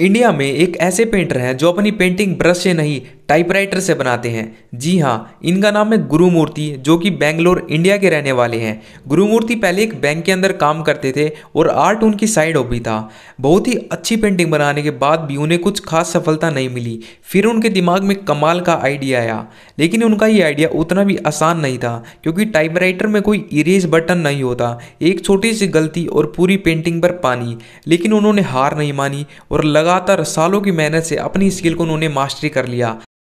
India में एक ऐसे पेंटर हैं जो अपनी पेंटिंग ब्रश से नहीं टाइपराइटर से बनाते हैं जी हाँ इनका नाम है गुरु मूर्ति जो कि बेंगलोर इंडिया के रहने वाले हैं गुरु मूर्ति पहले एक बैंक के अंदर काम करते थे और आर्ट उनकी साइड हॉबी था बहुत ही अच्छी पेंटिंग बनाने के बाद भी उन्हें कुछ खास सफलता नहीं मिली फिर उनके दिमाग में कमाल का आइडिया आया लेकिन उनका ये आइडिया उतना भी आसान नहीं था क्योंकि टाइपराइटर में कोई इरेज बटन नहीं होता एक छोटी सी गलती और पूरी पेंटिंग पर पानी लेकिन उन्होंने हार नहीं मानी और लगातार सालों की मेहनत से अपनी स्किल को उन्होंने मास्टरी कर लिया